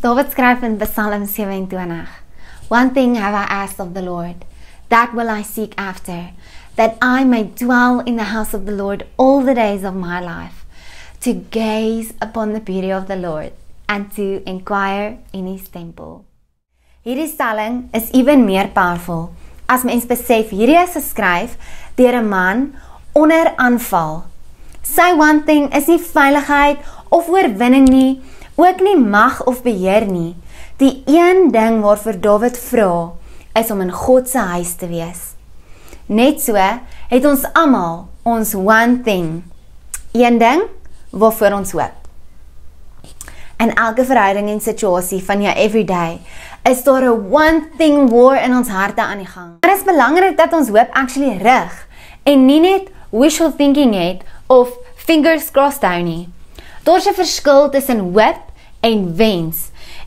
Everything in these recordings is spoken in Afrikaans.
David skryf in Psalm 27. One thing have I asked of the Lord, that will I seek after, that I may dwell in the house of the Lord all the days of my life, to gaze upon the beauty of the Lord and to inquire in his temple. Hierdie stelling is ewen meer powerful as mens besef hierdie is geskryf deur 'n man onder aanval. Sy one thing is nie veiligheid of oorwinning nie ook nie mag of beheer nie. Die een ding waarvoor Dawid vra, is om in God se huis te wees. Net so het ons almal ons one thing. Een ding waarvoor ons hoop. In elke verhouding en situasie van jou everyday is daar 'n one thing war in ons harte aan die gang. Maar dit is belangrik dat ons hoop actually rig en nie net wishful thinking het of fingers crossed nie. Daar's 'n verskil tussen hoop en wens.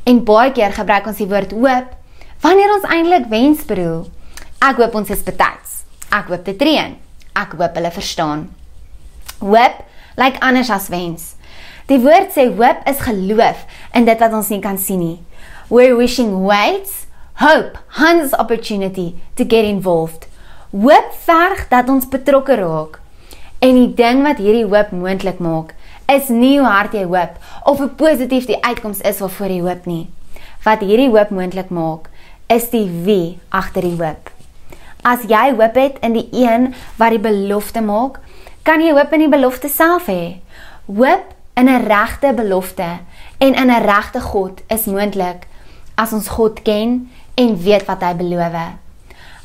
En baie keer gebruik ons die woord hoop wanneer ons eintlik wens bedoel. Ek hoop ons is betyds. Ek hoop dit reën. Ek hoop hulle verstaan. Hoop lyk like anders as wens. Die woord sê hoop is geloof in dit wat ons nie kan sien nie. We're wishing waits hope hands opportunity to get involved. Hoop verg dat ons betrokke raak. En die ding wat hierdie hoop moontlik maak, is nie hoe hard jy hoop of hoe positief die uitkoms is waarvoor jy hoop nie. Wat hierdie hoop moontlik maak, is die wie agter die hoop. As jy hoop het in die een wat die belofte maak, kan jy hoop in die belofte self hê. Hoop in 'n regte belofte en in 'n regte God is moontlik as ons God ken en weet wat hy beloof.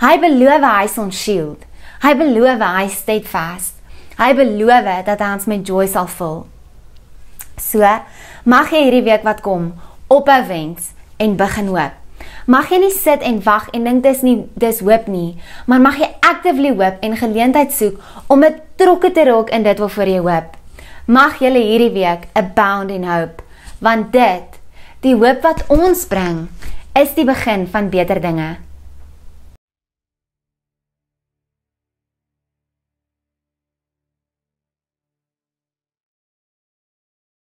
Hy beloof hy sal shield. Hy beloof hy steadfast. Hy beloof dat hy ons met joy sal vul. So, mag jy hierdie week wat kom ophou wens en begin hoop. Mag jy nie sit en wag en dink dis nie dis hoop nie, maar mag jy actively hoop en geleentheid soek om betrokke te raak in dit wat vir jou hoop. Mag jy hierdie week abound in hope, want dit, die hoop wat ons bring, is die begin van beter dinge.